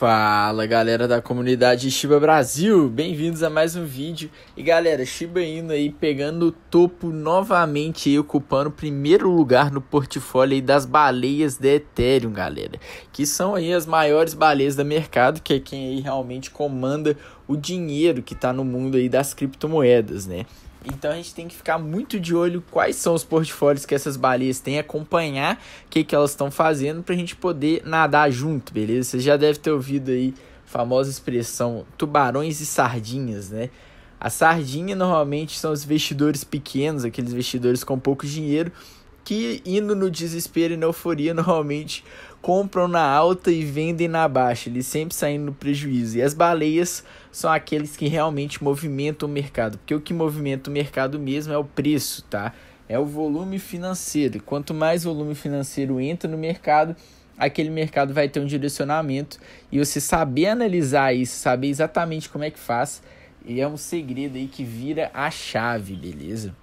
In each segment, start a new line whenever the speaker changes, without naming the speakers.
Fala galera da comunidade Shiba Brasil, bem-vindos a mais um vídeo. E galera, Shiba indo aí pegando o topo novamente e ocupando o primeiro lugar no portfólio das baleias da Ethereum, galera. Que são aí as maiores baleias do mercado, que é quem aí realmente comanda o dinheiro que está no mundo aí das criptomoedas, né? Então a gente tem que ficar muito de olho quais são os portfólios que essas baleias têm, acompanhar o que, que elas estão fazendo para a gente poder nadar junto, beleza? Você já deve ter ouvido aí a famosa expressão tubarões e sardinhas, né? A sardinha normalmente são os investidores pequenos, aqueles investidores com pouco dinheiro, que indo no desespero e na euforia normalmente compram na alta e vendem na baixa, eles sempre saindo no prejuízo. E as baleias são aqueles que realmente movimentam o mercado, porque o que movimenta o mercado mesmo é o preço, tá? É o volume financeiro. quanto mais volume financeiro entra no mercado, aquele mercado vai ter um direcionamento e você saber analisar isso, saber exatamente como é que faz, e é um segredo aí que vira a chave, beleza?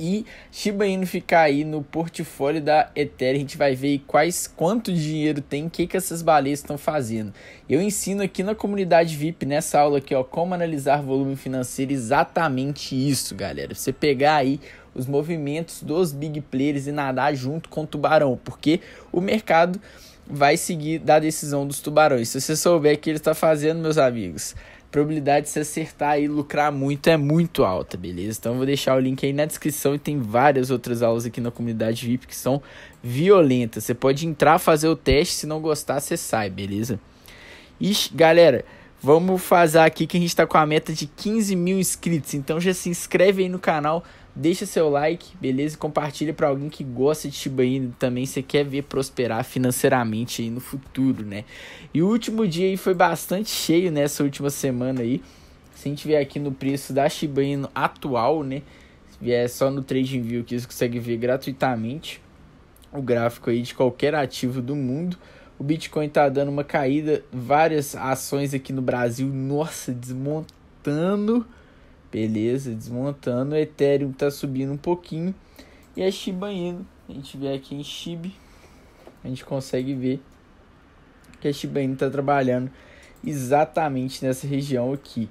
e Shiba Inu ficar aí no portfólio da Ethereum. A gente vai ver quais, quanto dinheiro tem, o que, que essas baleias estão fazendo. Eu ensino aqui na comunidade VIP, nessa aula aqui, ó, como analisar volume financeiro, exatamente isso, galera. Você pegar aí os movimentos dos big players e nadar junto com o tubarão, porque o mercado vai seguir da decisão dos tubarões. Se você souber o que ele está fazendo, meus amigos, probabilidade de se acertar e lucrar muito é muito alta, beleza? Então eu vou deixar o link aí na descrição e tem várias outras aulas aqui na comunidade VIP que são violentas. Você pode entrar, fazer o teste, se não gostar, você sai, beleza? E galera, vamos fazer aqui que a gente tá com a meta de 15 mil inscritos, então já se inscreve aí no canal Deixa seu like, beleza? E compartilha para alguém que gosta de Shiba Inu também. Você quer ver prosperar financeiramente aí no futuro, né? E o último dia aí foi bastante cheio nessa última semana aí. Se a gente vier aqui no preço da Shiba Inu atual, né? Se vier só no Trading View que você consegue ver gratuitamente o gráfico aí de qualquer ativo do mundo. O Bitcoin tá dando uma caída, várias ações aqui no Brasil, nossa, desmontando. Beleza, desmontando. O Ethereum está subindo um pouquinho. E a Shiba Inu. A gente vê aqui em Shib. A gente consegue ver que a Shiba Inu está trabalhando exatamente nessa região aqui.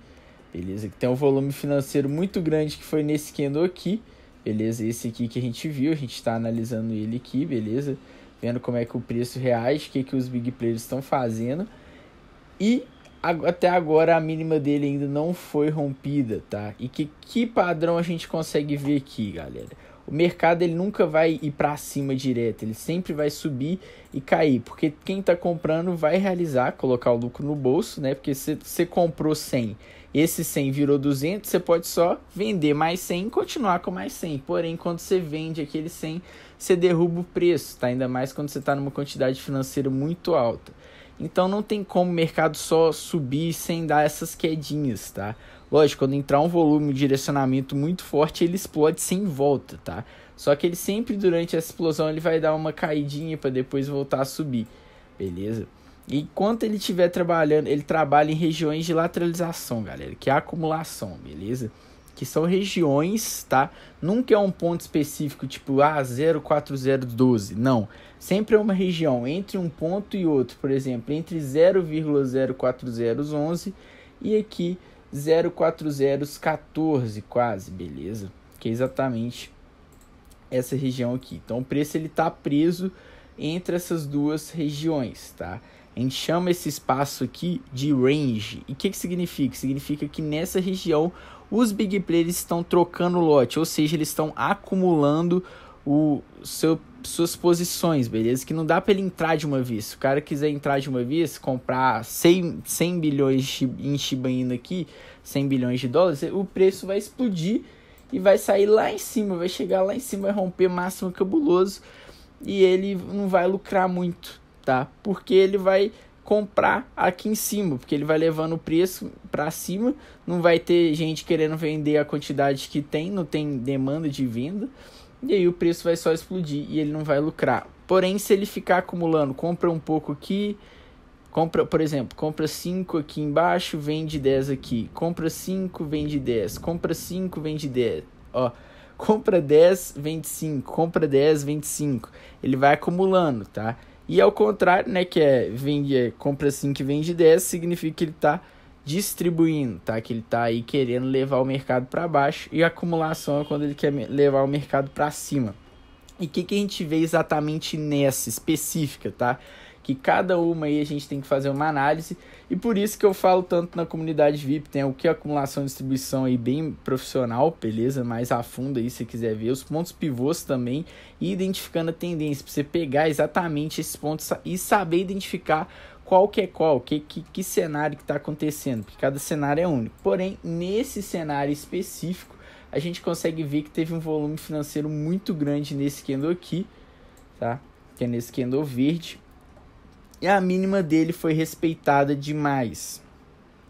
Beleza, que tem um volume financeiro muito grande que foi nesse candle aqui. Beleza, esse aqui que a gente viu, a gente está analisando ele aqui, beleza? Vendo como é que o preço reage, o que, que os big players estão fazendo. E até agora a mínima dele ainda não foi rompida, tá? E que, que padrão a gente consegue ver aqui, galera? O mercado ele nunca vai ir para cima direto, ele sempre vai subir e cair, porque quem está comprando vai realizar, colocar o lucro no bolso, né? Porque se você comprou 100, esse 100 virou 200, você pode só vender mais 100 e continuar com mais 100. Porém, quando você vende aquele 100, você derruba o preço, tá? Ainda mais quando você está numa quantidade financeira muito alta. Então não tem como o mercado só subir sem dar essas quedinhas, tá? Lógico, quando entrar um volume de direcionamento muito forte, ele explode sem volta, tá? Só que ele sempre durante essa explosão ele vai dar uma caidinha para depois voltar a subir. Beleza? E enquanto ele estiver trabalhando, ele trabalha em regiões de lateralização, galera, que é acumulação, beleza? Que são regiões, tá? Nunca é um ponto específico, tipo, a ah, 04012, Não sempre é uma região entre um ponto e outro, por exemplo, entre 0,04011 e aqui 04014 quase, beleza? Que é exatamente essa região aqui. Então o preço ele tá preso entre essas duas regiões, tá? A gente chama esse espaço aqui de range. E o que, que significa? Significa que nessa região os big players estão trocando lote, ou seja, eles estão acumulando o seu suas posições, beleza? Que não dá para ele entrar de uma vez. Se o cara quiser entrar de uma vez, comprar 100, 100 bilhões em Shiba Inu aqui, 100 bilhões de dólares, o preço vai explodir e vai sair lá em cima, vai chegar lá em cima, vai romper máximo cabuloso e ele não vai lucrar muito, tá? Porque ele vai comprar aqui em cima, porque ele vai levando o preço para cima, não vai ter gente querendo vender a quantidade que tem, não tem demanda de venda e aí o preço vai só explodir e ele não vai lucrar. Porém, se ele ficar acumulando, compra um pouco aqui, compra, por exemplo, compra 5 aqui embaixo, vende 10 aqui, compra 5, vende 10, compra 5, vende 10, ó, compra 10, vende 5, compra 10, vende 5. Ele vai acumulando, tá? E ao contrário, né, que é vende, é, compra 5 e vende 10, significa que ele tá distribuindo, tá? Que ele tá aí querendo levar o mercado para baixo e acumulação é quando ele quer levar o mercado para cima. E o que, que a gente vê exatamente nessa específica, tá? Que cada uma aí a gente tem que fazer uma análise e por isso que eu falo tanto na comunidade VIP, tem né? o que é acumulação e distribuição aí bem profissional, beleza? Mais a fundo aí se quiser ver, os pontos pivôs também e identificando a tendência, para você pegar exatamente esses pontos e saber identificar qual que é qual, que, que, que cenário que está acontecendo, porque cada cenário é único. Porém, nesse cenário específico, a gente consegue ver que teve um volume financeiro muito grande nesse candle aqui, tá? Que é nesse candle verde. E a mínima dele foi respeitada demais.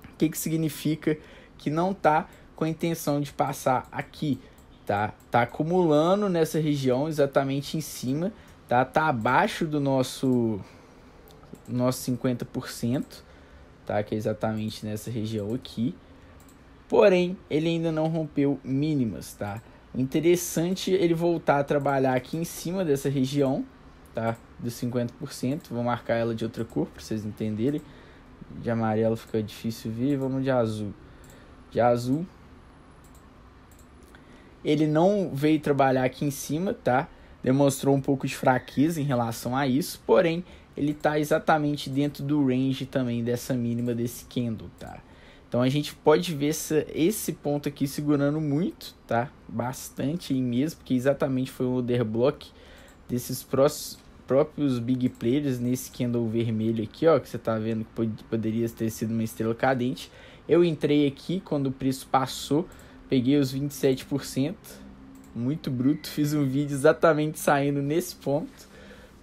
O que, que significa que não tá com a intenção de passar aqui, tá? Tá acumulando nessa região exatamente em cima, tá? Tá abaixo do nosso nosso 50%, tá? Que é exatamente nessa região aqui. Porém, ele ainda não rompeu mínimas, tá? Interessante ele voltar a trabalhar aqui em cima dessa região, tá? Dos 50%. Vou marcar ela de outra cor para vocês entenderem. De amarelo fica difícil ver, vamos de azul. De azul. Ele não veio trabalhar aqui em cima, tá? Demonstrou um pouco de fraqueza em relação a isso, porém ele está exatamente dentro do range também dessa mínima desse candle, tá? Então a gente pode ver essa, esse ponto aqui segurando muito, tá? Bastante aí mesmo, porque exatamente foi o block desses próximos próprios big players nesse candle vermelho aqui, ó, que você tá vendo que pod poderia ter sido uma estrela cadente. Eu entrei aqui quando o preço passou, peguei os 27%, muito bruto, fiz um vídeo exatamente saindo nesse ponto,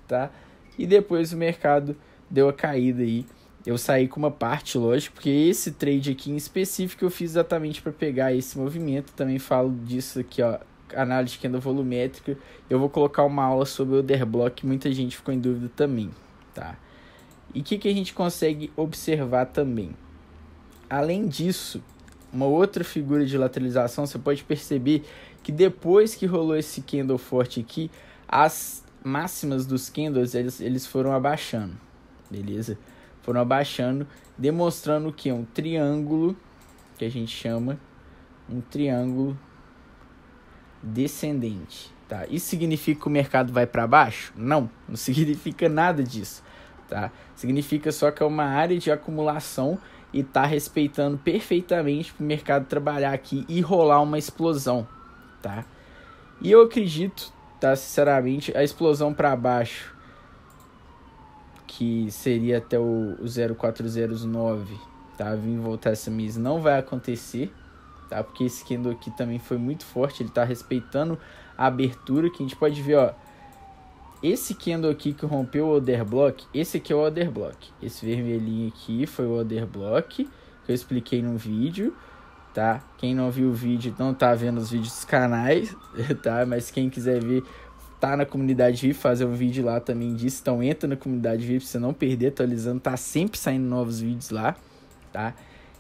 tá? e depois o mercado deu a caída aí. Eu saí com uma parte, lógico, porque esse trade aqui em específico eu fiz exatamente para pegar esse movimento. Também falo disso aqui, ó, análise é candle volumétrica. Eu vou colocar uma aula sobre o derblock muita gente ficou em dúvida também, tá? E o que, que a gente consegue observar também? Além disso, uma outra figura de lateralização, você pode perceber que depois que rolou esse candle forte aqui, as máximas dos Kindles eles, eles foram abaixando, beleza? Foram abaixando, demonstrando que é um triângulo, que a gente chama um triângulo descendente, tá? Isso significa que o mercado vai para baixo? Não, não significa nada disso, tá? Significa só que é uma área de acumulação e tá respeitando perfeitamente para o mercado trabalhar aqui e rolar uma explosão, tá? E eu acredito tá? Sinceramente, a explosão para baixo, que seria até o, 0409, tá? Vim voltar essa Miss, não vai acontecer, tá? Porque esse Kendo aqui também foi muito forte, ele tá respeitando a abertura, que a gente pode ver, ó. Esse Kendo aqui que rompeu o other block esse aqui é o other block Esse vermelhinho aqui foi o other block que eu expliquei no vídeo tá? Quem não viu o vídeo não tá vendo os vídeos dos canais, tá? Mas quem quiser ver, tá na comunidade VIP, fazer um vídeo lá também disso. Então entra na comunidade VIP pra você não perder, atualizando, tá sempre saindo novos vídeos lá, tá?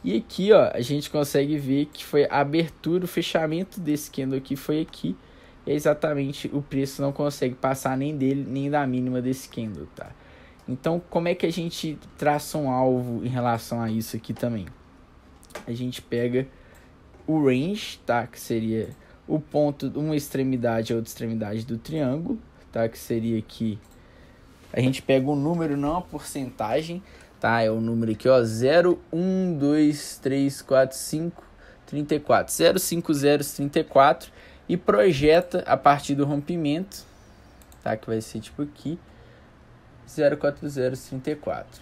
E aqui, ó, a gente consegue ver que foi a abertura, o fechamento desse candle aqui foi aqui. É exatamente o preço não consegue passar nem dele, nem da mínima desse candle, tá? Então, como é que a gente traça um alvo em relação a isso aqui também? A gente pega o range, tá? Que seria o ponto, uma extremidade a outra extremidade do triângulo, tá? Que seria aqui. A gente pega um número, não a porcentagem, tá? É o número aqui, ó. 0, 1, 2, 3, 4, 5, 34. 0, 5, 0, 34. E projeta a partir do rompimento, tá? Que vai ser tipo aqui. 04034.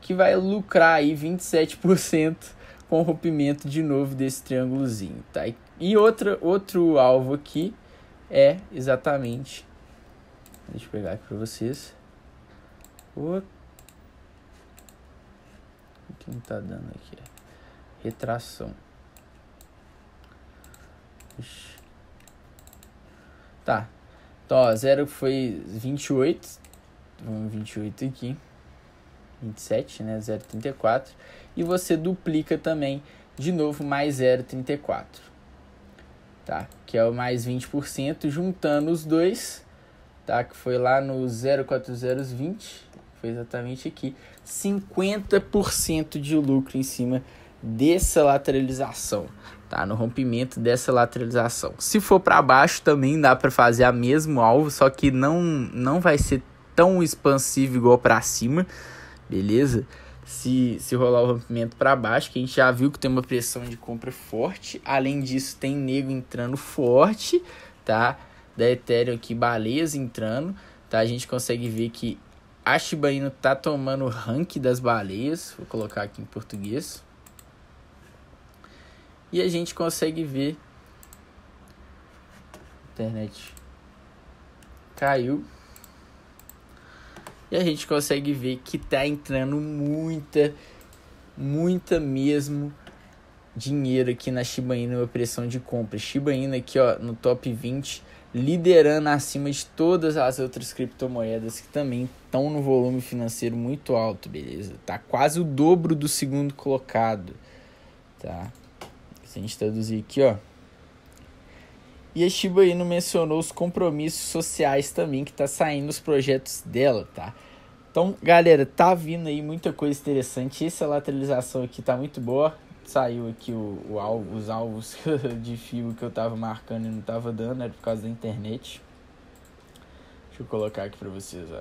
Que vai lucrar aí 27% com o rompimento de novo desse triângulozinho, tá? E outra, outro alvo aqui é exatamente... Deixa eu pegar aqui para vocês. O que não tá dando aqui? Retração. Ixi. Tá. Então, ó, 0 foi 28. Vamos 28 aqui. 27, né? 0,34 e você duplica também de novo mais 0,34, tá? Que é o mais 20%, juntando os dois, tá? Que foi lá no 04020, foi exatamente aqui, 50% de lucro em cima dessa lateralização, tá? No rompimento dessa lateralização. Se for para baixo também dá para fazer a mesmo alvo, só que não não vai ser tão expansivo igual para cima, beleza? se, se rolar o rompimento para baixo, que a gente já viu que tem uma pressão de compra forte. Além disso, tem nego entrando forte, tá? Da Ethereum aqui, baleias entrando, tá? A gente consegue ver que a Shiba Inu tá tomando o rank das baleias, vou colocar aqui em português. E a gente consegue ver internet caiu e a gente consegue ver que tá entrando muita, muita mesmo dinheiro aqui na Shiba Inu, a pressão de compra. Shiba Inu aqui, ó, no top 20, liderando acima de todas as outras criptomoedas que também estão no volume financeiro muito alto, beleza? Tá quase o dobro do segundo colocado, tá? Se a gente traduzir aqui, ó, e a Shiba Inu mencionou os compromissos sociais também que tá saindo os projetos dela, tá? Então, galera, tá vindo aí muita coisa interessante. Essa lateralização aqui tá muito boa. Saiu aqui o, o alvo, os alvos de fio que eu tava marcando e não tava dando, era por causa da internet. Deixa eu colocar aqui pra vocês, ó.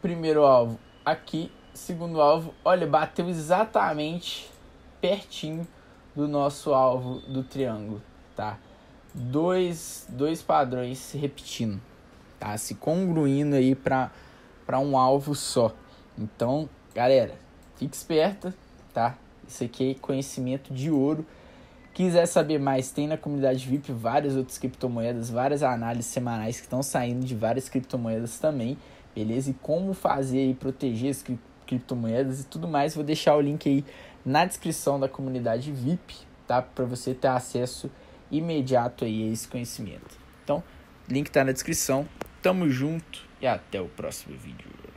Primeiro alvo aqui, segundo alvo, olha, bateu exatamente pertinho do nosso alvo do triângulo, tá? Dois, dois padrões se repetindo, tá? Se congruindo aí para um alvo só. Então, galera, fique esperta, tá? Isso aqui é conhecimento de ouro. Quiser saber mais, tem na comunidade VIP várias outras criptomoedas, várias análises semanais que estão saindo de várias criptomoedas também, beleza? E como fazer e proteger as criptomoedas e tudo mais, vou deixar o link aí na descrição da comunidade VIP, tá? Para você ter acesso imediato aí a esse conhecimento. Então, link tá na descrição. Tamo junto e até o próximo vídeo.